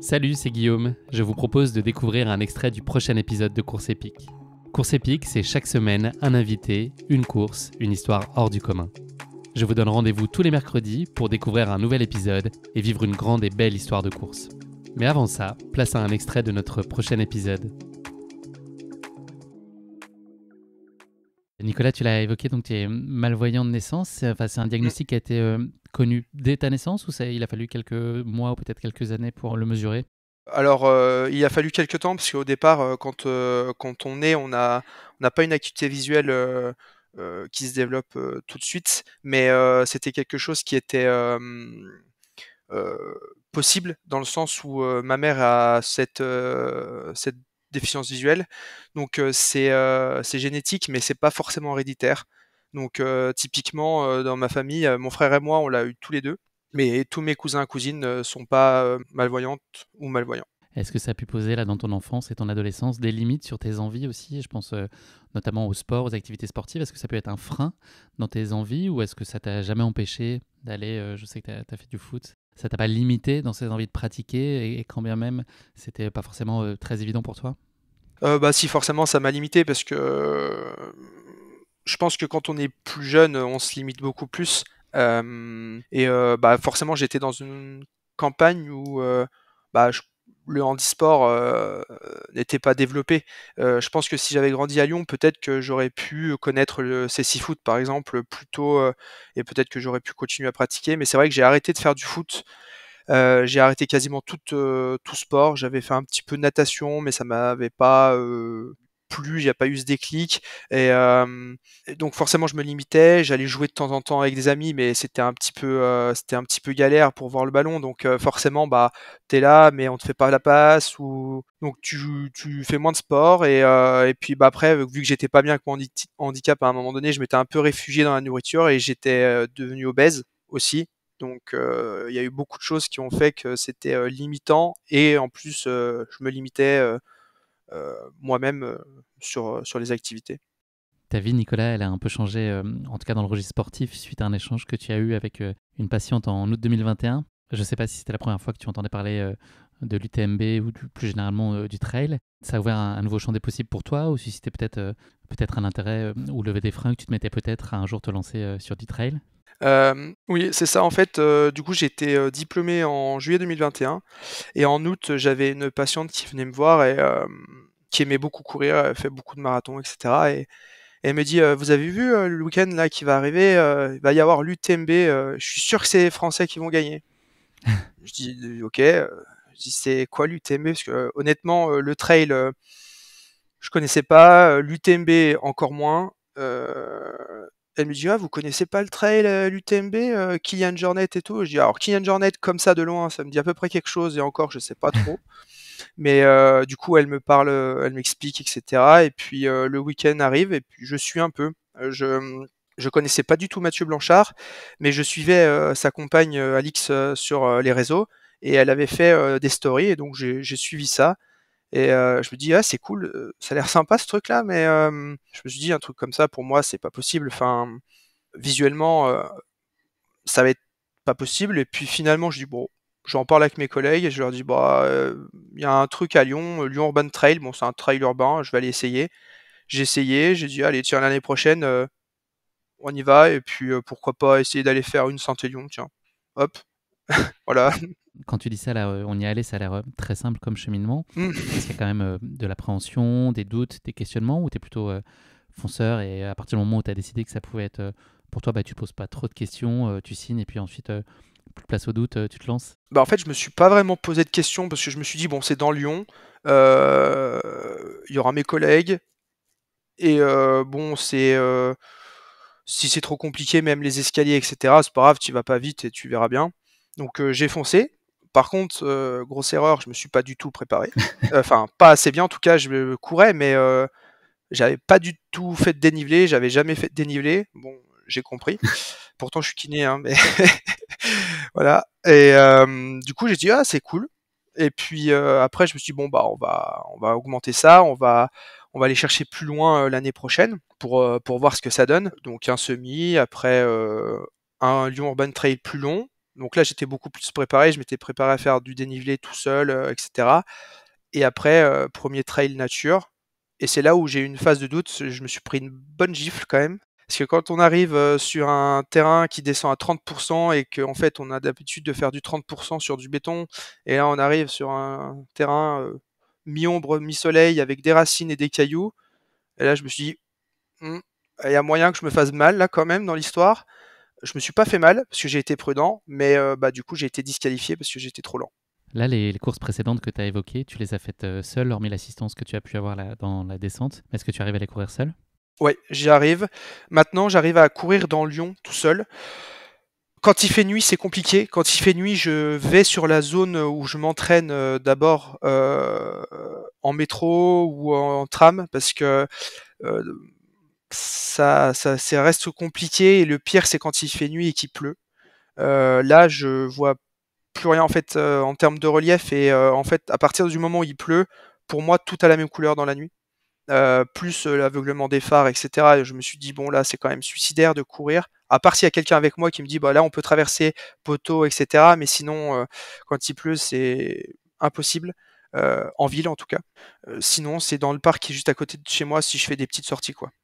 Salut, c'est Guillaume. Je vous propose de découvrir un extrait du prochain épisode de Course épique. Course épique, c'est chaque semaine un invité, une course, une histoire hors du commun. Je vous donne rendez-vous tous les mercredis pour découvrir un nouvel épisode et vivre une grande et belle histoire de course. Mais avant ça, place à un extrait de notre prochain épisode. Nicolas, tu l'as évoqué, donc tu es malvoyant de naissance. Enfin, c'est un diagnostic qui a été euh, connu dès ta naissance ou il a fallu quelques mois ou peut-être quelques années pour le mesurer alors, euh, il a fallu quelques temps, parce qu'au départ, euh, quand, euh, quand on est, on n'a on n'a pas une activité visuelle qui se développe tout de suite, mais c'était quelque chose qui était possible, dans le sens où ma mère a cette, cette déficience visuelle. Donc, c'est génétique, mais c'est pas forcément héréditaire. Donc euh, typiquement, euh, dans ma famille, euh, mon frère et moi, on l'a eu tous les deux. Mais tous mes cousins et cousines ne sont pas malvoyantes ou malvoyants. Est-ce que ça a pu poser là dans ton enfance et ton adolescence des limites sur tes envies aussi Je pense notamment au sport, aux activités sportives. Est-ce que ça peut être un frein dans tes envies ou est-ce que ça t'a jamais empêché d'aller Je sais que tu as, fait du foot. Ça t'a pas limité dans tes envies de pratiquer et, quand bien même c'était pas forcément très évident pour toi bah si forcément ça m'a limité parce que je pense que quand on est plus jeune, euh, on se limite beaucoup plus. Euh, et euh, bah, forcément, j'étais dans une campagne où bah, le handisport n'était pas développé. je pense que si j'avais grandi à Lyon, peut-être que j'aurais pu connaître le CC Foot par exemple plus tôt et peut-être que j'aurais pu continuer à pratiquer. Mais c'est vrai que j'ai arrêté de faire du foot. j'ai arrêté quasiment tout, sport. J'avais fait un petit peu natation, mais ça m'avait pas plus, il n'y a pas eu ce déclic. Euh, et, donc forcément, je me limitais, j'allais jouer de temps en temps avec des amis, mais c'était un petit peu, euh, c'était un petit peu galère pour voir le ballon. Donc euh, forcément, bah t'es là, mais on te fait pas la passe ou donc tu, tu fais moins de sport. Et, et puis bah après, vu que j'étais pas bien avec mon handicap à un moment donné, je m'étais un peu réfugié dans la nourriture et j'étais devenu obèse aussi. Donc il y a eu beaucoup de choses qui ont fait que c'était limitant et en plus je me limitais euh, moi-même euh, euh, sur, les activités. Ta vie, Nicolas, elle a un peu changé, en tout cas dans le registre sportif, suite à un échange que tu as eu avec une patiente en août 2021. Je ne sais pas si c'était la première fois que tu entendais parler de l'UTMB ou plus généralement du trail. Ça a ouvert un, nouveau champ des possibles pour toi ou si c'était peut-être peut-être un intérêt ou lever des freins que tu te mettais peut-être à un jour te lancer sur du trail oui, c'est ça. En fait, du coup, j'étais été diplômé en juillet 2021 et en août, j'avais une patiente qui venait me voir et qui aimait beaucoup courir, elle fait beaucoup de marathons, etc. Et, elle me dit Vous avez vu le week-end là qui va arriver Il va y avoir l'UTMB. je suis sûr que c'est les Français qui vont gagner. je dis «Euh, Ok. C'est quoi l'UTMB Parce que honnêtement, le trail, je connaissais pas. L'UTMB encore moins. Euh, elle me dit ah vous connaissez pas le trail euh, l'UTMB euh, Kylian Jornet et tout je dis alors Kylian Jornet comme ça de loin ça me dit à peu près quelque chose et encore je sais pas trop mais euh, du coup elle me parle elle m'explique etc et puis le week-end arrive et puis je suis un peu je je connaissais pas du tout Mathieu Blanchard mais je suivais sa compagne Alix sur les réseaux et elle avait fait des stories et donc j'ai suivi ça et je me dis, ah, c'est cool, ça a l'air sympa ce truc-là, mais je me suis dit, un truc comme ça, pour moi, c'est pas possible. Enfin, visuellement, ça va être pas possible. Et puis finalement, je dis, bon, j'en parle avec mes collègues et je leur dis, bah, il y a un truc à Lyon, Lyon Urban Trail, bon, c'est un trail urbain, je vais aller essayer. J'ai essayé, j'ai dit, allez, tiens, l'année prochaine, on y va, et puis pourquoi pas essayer d'aller faire une santé Lyon, tiens. Hop, voilà quand tu dis ça, là, euh, on y est allé, ça a l'air euh, très simple comme cheminement. Il mm. qu'il y a quand même euh, de l'appréhension, des doutes, des questionnements, ou tu es plutôt fonceur et à partir du moment où tu as décidé que ça pouvait être pour toi, bah, tu poses pas trop de questions, tu signes et puis ensuite, plus de place aux doutes, tu te lances bah En fait, je me suis pas vraiment posé de questions parce que je me suis dit, bon, c'est dans Lyon, il y aura mes collègues, et bon, c'est. si c'est trop compliqué, même les escaliers, etc., c'est pas grave, tu vas pas vite et tu verras bien. Donc j'ai foncé. Par contre, euh, grosse erreur, je me suis pas du tout préparé. Euh, enfin, pas assez bien en tout cas, je courais, mais euh, j'avais pas du tout fait de dénivelé, j'avais jamais fait de dénivelé. Bon, j'ai compris. Pourtant, je suis kiné, hein, mais voilà. Et du coup, j'ai dit ah c'est cool. Et puis après, je me suis dit bon bah on va on va augmenter ça, on va on va aller chercher plus loin l'année prochaine pour pour voir ce que ça donne. Donc un semi, après un Lyon Urban Trail plus long donc là, j'étais beaucoup plus préparé. Je m'étais préparé à faire du dénivelé tout seul, euh, etc. Et après, euh, premier trail nature. Et c'est là où j'ai eu une phase de doute. Je me suis pris une bonne gifle quand même. Parce que quand on arrive euh, sur un terrain qui descend à 30% et qu'en fait on a d'habitude de faire du 30% sur du béton, et là on arrive sur un terrain mi-ombre, mi-soleil avec des racines et des cailloux, et là je me suis dit, «Hum, il y a moyen que je me fasse mal là quand même dans l'histoire. Je me suis pas fait mal parce que j'ai été prudent, mais euh, bah, du coup j'ai été disqualifié parce que j'étais trop lent. Là, les, courses précédentes que tu as évoquées, tu les as faites euh, seules, hormis l'assistance que tu as pu avoir là, dans la descente. Est-ce que tu arrives à les courir seul Ouais, j'y arrive. Maintenant, j'arrive à courir dans Lyon tout seul. Quand il fait nuit, c'est compliqué. Quand il fait nuit, je vais sur la zone où je m'entraîne euh, d'abord en métro ou en, tram parce que ça, ça, reste compliqué. Et le pire, c'est quand il fait nuit et qu'il pleut. Euh, là, je vois plus rien en fait euh, en termes de relief. Et euh, en fait, à partir du moment où il pleut, pour moi, tout a la même couleur dans la nuit. plus l'aveuglement des phares, etc. je me suis dit, bon, là, c'est quand même suicidaire de courir. À part s'il y a quelqu'un avec moi qui me dit, bah là, on peut traverser poteau, etc. Mais sinon, quand il pleut, c'est impossible. en ville, en tout cas. sinon, c'est dans le parc qui est juste à côté de chez moi si je fais des petites sorties, quoi.